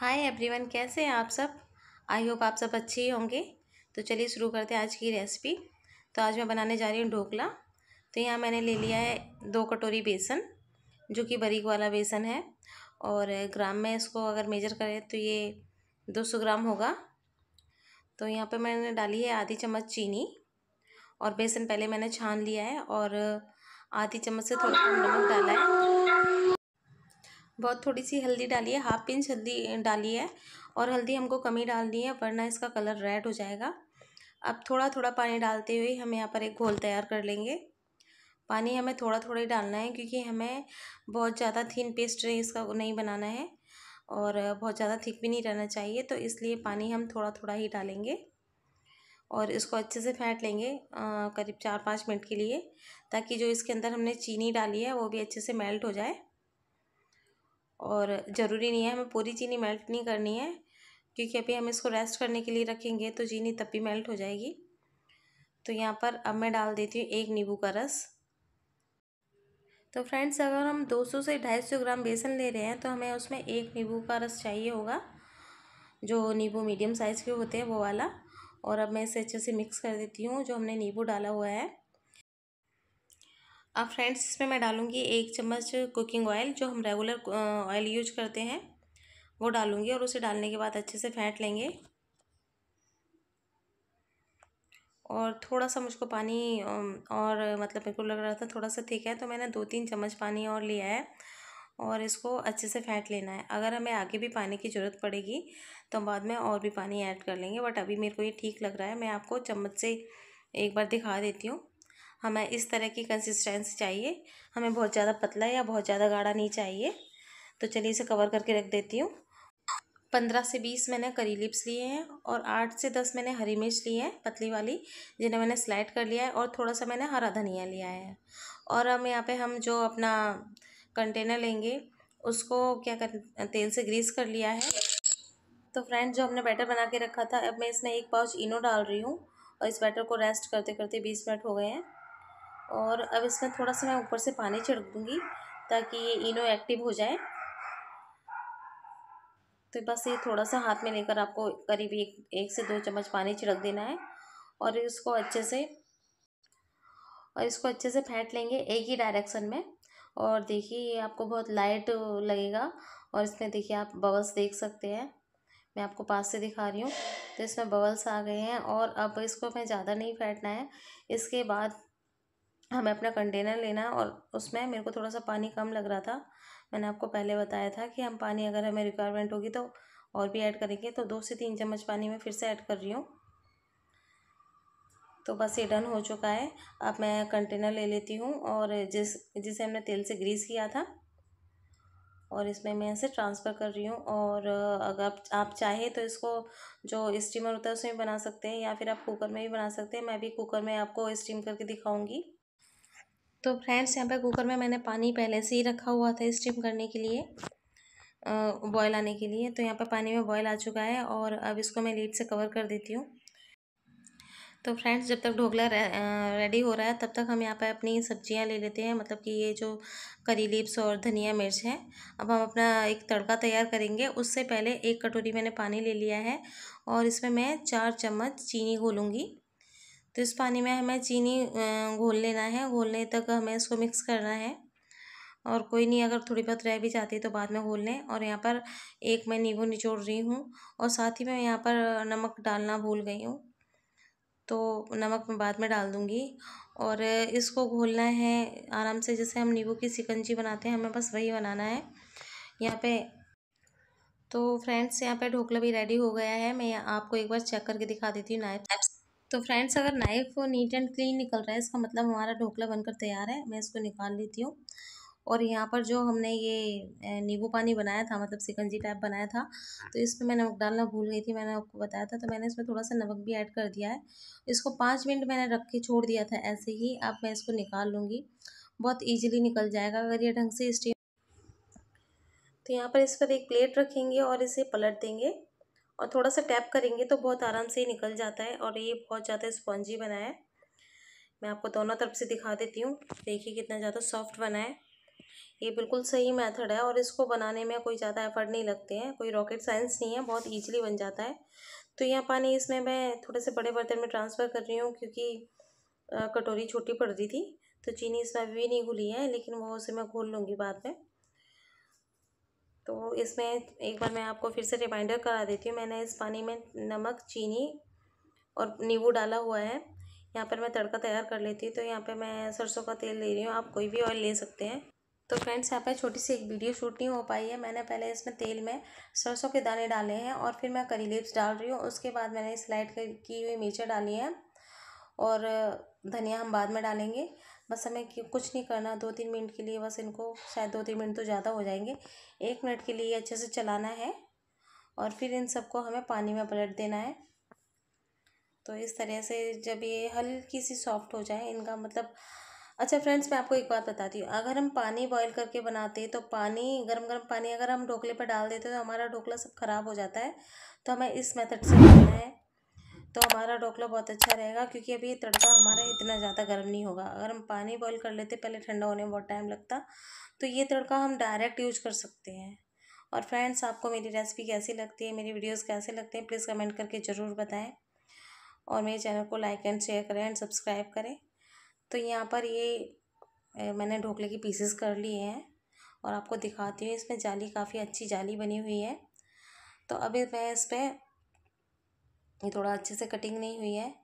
hi everyone कैसे हैं आप सब आई होप आप सब अच्छे ही होंगे तो चलिए शुरू करते हैं आज की रेसिपी तो आज मैं बनाने जा रही हूँ ढोकला तो यहाँ मैंने ले लिया है दो कटोरी बेसन जो कि बारीक वाला बेसन है और ग्राम में इसको अगर मेजर करें तो ये दो सौ ग्राम होगा तो यहाँ पर मैंने डाली है आधी चम्मच चीनी और बेसन पहले मैंने छान लिया है और आधी चम्मच से थोड़ा नमक डाला है बहुत थोड़ी सी हल्दी डाली है हाफ पिंच हल्दी डाली है और हल्दी हमको कमी डालनी है वरना इसका कलर रेड हो जाएगा अब थोड़ा थोड़ा पानी डालते हुए हम यहाँ पर एक घोल तैयार कर लेंगे पानी हमें थोड़ा थोड़ा ही डालना है क्योंकि हमें बहुत ज़्यादा थीन पेस्ट इसका नहीं बनाना है और बहुत ज़्यादा थिक भी नहीं रहना चाहिए तो इसलिए पानी हम थोड़ा थोड़ा ही डालेंगे और इसको अच्छे से फेंट लेंगे करीब चार पाँच मिनट के लिए ताकि जो इसके अंदर हमने चीनी डाली है वो भी अच्छे से मेल्ट हो जाए और ज़रूरी नहीं है हमें पूरी चीनी मेल्ट नहीं करनी है क्योंकि अभी हम इसको रेस्ट करने के लिए रखेंगे तो चीनी तब भी मेल्ट हो जाएगी तो यहाँ पर अब मैं डाल देती हूँ एक नींबू का रस तो फ्रेंड्स अगर हम 200 से 250 ग्राम बेसन ले रहे हैं तो हमें उसमें एक नींबू का रस चाहिए होगा जो नींबू मीडियम साइज़ के होते हैं वो वाला और अब मैं इसे अच्छे से मिक्स कर देती हूँ जो हमने नींबू डाला हुआ है अब फ्रेंड्स इसमें मैं डालूँगी एक चम्मच कुकिंग ऑयल जो हम रेगुलर ऑयल यूज करते हैं वो डालूँगी और उसे डालने के बाद अच्छे से फेंट लेंगे और थोड़ा सा मुझको पानी और मतलब मेरे को लग रहा था थोड़ा सा ठीक है तो मैंने दो तीन चम्मच पानी और लिया है और इसको अच्छे से फेंट लेना है अगर हमें आगे भी पानी की ज़रूरत पड़ेगी तो हम बाद में और भी पानी ऐड कर लेंगे बट अभी मेरे को ये ठीक लग रहा है मैं आपको चम्मच से एक बार दिखा देती हूँ हमें इस तरह की कंसिस्टेंसी चाहिए हमें बहुत ज़्यादा पतला या बहुत ज़्यादा गाढ़ा नहीं चाहिए तो चलिए इसे कवर करके रख देती हूँ पंद्रह से बीस मैंने करी लिप्स लिए हैं और आठ से दस मैंने हरी मिर्च ली है पतली वाली जिन्हें मैंने स्लाइड कर लिया है और थोड़ा सा मैंने हरा धनिया लिया है और हम यहाँ पे हम जो अपना कंटेनर लेंगे उसको क्या कर तेल से ग्रीस कर लिया है तो फ्रेंड जो हमने बैटर बना के रखा था अब मैं इसमें एक पाउच इनो डाल रही हूँ और इस बैटर को रेस्ट करते करते बीस मिनट हो गए हैं और अब इसका थोड़ा सा मैं ऊपर से पानी छिड़क दूँगी ताकि ये इनो एक्टिव हो जाए तो बस ये थोड़ा सा हाथ में लेकर आपको करीब एक एक से दो चम्मच पानी छिड़क देना है और इसको अच्छे से और इसको अच्छे से फेंट लेंगे एक ही डायरेक्शन में और देखिए ये आपको बहुत लाइट लगेगा और इसमें देखिए आप बबल्स देख सकते हैं मैं आपको पास से दिखा रही हूँ तो इसमें बबल्स आ गए हैं और अब इसको मैं ज़्यादा नहीं फेंटना है इसके बाद हमें अपना कंटेनर लेना और उसमें मेरे को थोड़ा सा पानी कम लग रहा था मैंने आपको पहले बताया था कि हम पानी अगर हमें रिक्वायरमेंट होगी तो और भी ऐड करेंगे तो दो से तीन चम्मच पानी मैं फिर से ऐड कर रही हूँ तो बस ये डन हो चुका है अब मैं कंटेनर ले लेती हूँ और जिस जिसे हमने तेल से ग्रीस किया था और इसमें मैं ऐसे ट्रांसफ़र कर रही हूँ और अगर आप, आप चाहे तो इसको जो स्टीमर होता है उसमें बना सकते हैं या फिर आप कुकर में भी बना सकते हैं मैं भी कुकर में आपको स्टीम करके दिखाऊंगी तो फ्रेंड्स यहाँ पे कुकर में मैंने पानी पहले से ही रखा हुआ था स्टीम करने के लिए बॉयल आने के लिए तो यहाँ पे पानी में बॉयल आ चुका है और अब इसको मैं लीड से कवर कर देती हूँ तो फ्रेंड्स जब तक ढोकला रेडी हो रहा है तब तक हम यहाँ पर अपनी सब्जियाँ ले लेते हैं मतलब कि ये जो करी लीव्स और धनिया मिर्च है अब हम अपना एक तड़का तैयार करेंगे उससे पहले एक कटोरी मैंने पानी ले लिया है और इसमें मैं चार चम्मच चीनी घोलूँगी तो इस पानी में हमें चीनी घोल लेना है घोलने तक हमें इसको मिक्स करना है और कोई नहीं अगर थोड़ी बहुत रह भी जाती है तो बाद में घोल लें और यहाँ पर एक मैं नींबू निचोड़ रही हूँ और साथ ही मैं यहाँ पर नमक डालना भूल गई हूँ तो नमक मैं बाद में डाल दूँगी और इसको घोलना है आराम से जैसे हम नींबू की सिकंजी बनाते हैं हमें बस वही बनाना है यहाँ पर तो फ्रेंड्स यहाँ पर ढोकला भी रेडी हो गया है मैं आपको एक बार चेक करके दिखा देती हूँ नाइफ तो फ्रेंड्स अगर नाइफ नीट एंड क्लीन निकल रहा है इसका मतलब हमारा ढोकला बनकर तैयार है मैं इसको निकाल लेती हूँ और यहाँ पर जो हमने ये नींबू पानी बनाया था मतलब सिकंजी टाइप बनाया था तो इस पर मैं नमक डालना भूल गई थी मैंने आपको बताया था तो मैंने इसमें थोड़ा सा नमक भी ऐड कर दिया है इसको पाँच मिनट मैंने रख के छोड़ दिया था ऐसे ही अब मैं इसको निकाल लूँगी बहुत ईजिली निकल जाएगा अगर ये ढंग से स्टीम तो यहाँ पर इस पर एक प्लेट रखेंगे और इसे पलट देंगे और थोड़ा सा टैप करेंगे तो बहुत आराम से ही निकल जाता है और ये बहुत ज़्यादा स्पॉन्जी बना है मैं आपको दोनों तरफ से दिखा देती हूँ देखिए कितना ज़्यादा सॉफ्ट बना है ये बिल्कुल सही मेथड है और इसको बनाने में कोई ज़्यादा एफर्ट नहीं लगते हैं कोई रॉकेट साइंस नहीं है बहुत ईजिली बन जाता है तो यहाँ पानी इसमें मैं थोड़े से बड़े बर्तन में ट्रांसफ़र कर रही हूँ क्योंकि कटोरी छोटी पड़ रही थी तो चीनी इसमें अभी नहीं घुली है लेकिन वो उसे मैं घोल लूँगी बाद में तो इसमें एक बार मैं आपको फिर से रिमाइंडर करा देती हूँ मैंने इस पानी में नमक चीनी और नींबू डाला हुआ है यहाँ पर मैं तड़का तैयार कर लेती हूँ तो यहाँ पर मैं सरसों का तेल ले रही हूँ आप कोई भी ऑयल ले सकते हैं तो फ्रेंड्स यहाँ पे छोटी सी एक वीडियो शूट नहीं हो पाई है मैंने पहले इसमें तेल में सरसों के दाने डाले हैं और फिर मैं करी लिप्स डाल रही हूँ उसके बाद मैंने स्लाइड की हुई मिर्चें डाली हैं और धनिया हम बाद में डालेंगे बस हमें कुछ नहीं करना दो तीन मिनट के लिए बस इनको शायद दो तीन मिनट तो ज़्यादा हो जाएंगे एक मिनट के लिए अच्छे से चलाना है और फिर इन सबको हमें पानी में पलट देना है तो इस तरह से जब ये हल्की सी सॉफ्ट हो जाए इनका मतलब अच्छा फ्रेंड्स मैं आपको एक बात बताती हूँ अगर हम पानी बॉईल करके बनाते तो पानी गर्म गर्म पानी अगर हम ढोकले पर डाल देते तो हमारा ढोकला सब ख़राब हो जाता है तो हमें इस मेथड से बनाना है तो हमारा ढोकला बहुत अच्छा रहेगा क्योंकि अभी तड़का हमारा इतना ज़्यादा गर्म नहीं होगा अगर हम पानी बॉईल कर लेते पहले ठंडा होने में बहुत टाइम लगता तो ये तड़का हम डायरेक्ट यूज कर सकते हैं और फ्रेंड्स आपको मेरी रेसिपी कैसी लगती है मेरी वीडियोज़ कैसे लगते हैं प्लीज़ कमेंट करके ज़रूर बताएँ और मेरे चैनल को लाइक एंड शेयर करें एंड सब्सक्राइब करें तो यहाँ पर ये मैंने ढोकले की पीसेस कर लिए हैं और आपको दिखाती हूँ इसमें जाली काफ़ी अच्छी जाली बनी हुई है तो अभी मैं इस पर ये थोड़ा अच्छे से कटिंग नहीं हुई है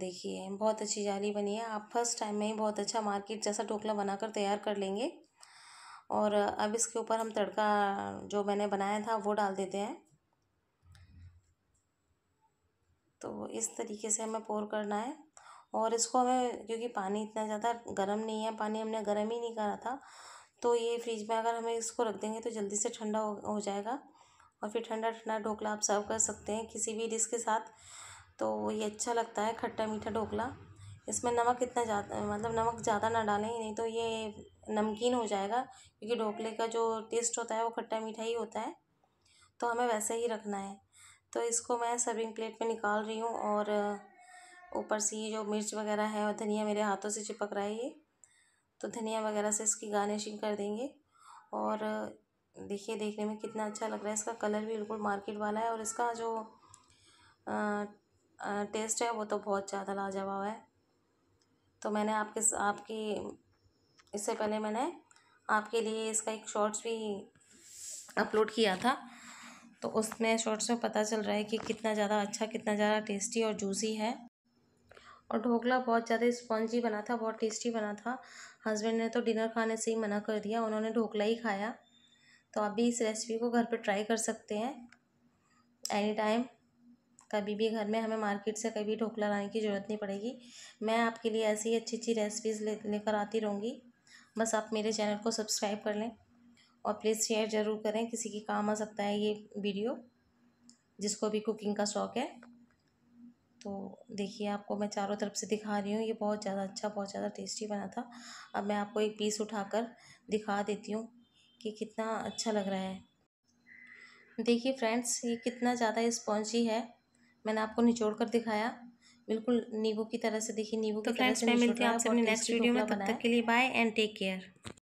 देखिए बहुत अच्छी जाली बनी है आप फर्स्ट टाइम में ही बहुत अच्छा मार्केट जैसा ढोकला बनाकर तैयार कर लेंगे और अब इसके ऊपर हम तड़का जो मैंने बनाया था वो डाल देते हैं तो इस तरीके से हमें पोर करना है और इसको हमें क्योंकि पानी इतना ज़्यादा गर्म नहीं है पानी हमने गर्म ही नहीं करा था तो ये फ्रिज में अगर हमें इसको रख देंगे तो जल्दी से ठंडा हो, हो जाएगा और फिर ठंडा ठंडा ढोकला आप सर्व कर सकते हैं किसी भी डिश के साथ तो ये अच्छा लगता है खट्टा मीठा ढोकला इसमें नमक इतना ज़्यादा मतलब नमक ज़्यादा ना डालें नहीं तो ये नमकीन हो जाएगा क्योंकि ढोकले का जो टेस्ट होता है वो खट्टा मीठा ही होता है तो हमें वैसे ही रखना है तो इसको मैं सर्विंग प्लेट में निकाल रही हूँ और ऊपर से ये जो मिर्च वगैरह है और धनिया मेरे हाथों से चिपक रहा है ये तो धनिया वगैरह से इसकी गार्निशिंग कर देंगे और देखिए देखने में कितना अच्छा लग रहा है इसका कलर भी बिल्कुल मार्केट वाला है और इसका जो आ, आ, टेस्ट है वो तो बहुत ज़्यादा लाजवाब है तो मैंने आपके आपकी इससे पहले मैंने आपके लिए इसका एक शॉर्ट्स भी अपलोड किया था तो उसमें शॉर्ट्स में पता चल रहा है कि कितना ज़्यादा अच्छा कितना ज़्यादा टेस्टी और जूसी है और ढोकला बहुत ज़्यादा स्पॉन्जी बना था बहुत टेस्टी बना था हस्बैंड ने तो डिनर खाने से ही मना कर दिया उन्होंने ढोकला ही खाया तो आप भी इस रेसिपी को घर पर ट्राई कर सकते हैं एनी टाइम कभी भी घर में हमें मार्केट से कभी ढोकला लाने की ज़रूरत नहीं पड़ेगी मैं आपके लिए ऐसी ही अच्छी अच्छी रेसिपीज़ ले लेकर आती रहूँगी बस आप मेरे चैनल को सब्सक्राइब कर लें और प्लीज़ शेयर ज़रूर करें किसी की काम आ सकता है ये वीडियो जिसको भी कुकिंग का शौक़ है तो देखिए आपको मैं चारों तरफ से दिखा रही हूँ ये बहुत ज़्यादा अच्छा बहुत ज़्यादा टेस्टी बना था अब मैं आपको एक पीस उठाकर दिखा देती हूँ कि कितना अच्छा लग रहा है देखिए फ्रेंड्स ये कितना ज़्यादा स्पॉन्जी है मैंने आपको निचोड़ कर दिखाया बिल्कुल नींबू की तरह से देखिए नींबू तो की तरह से मिलते हैं आपसे अपने नेक्स्ट वीडियो में तब तक के लिए बाय एंड टेक केयर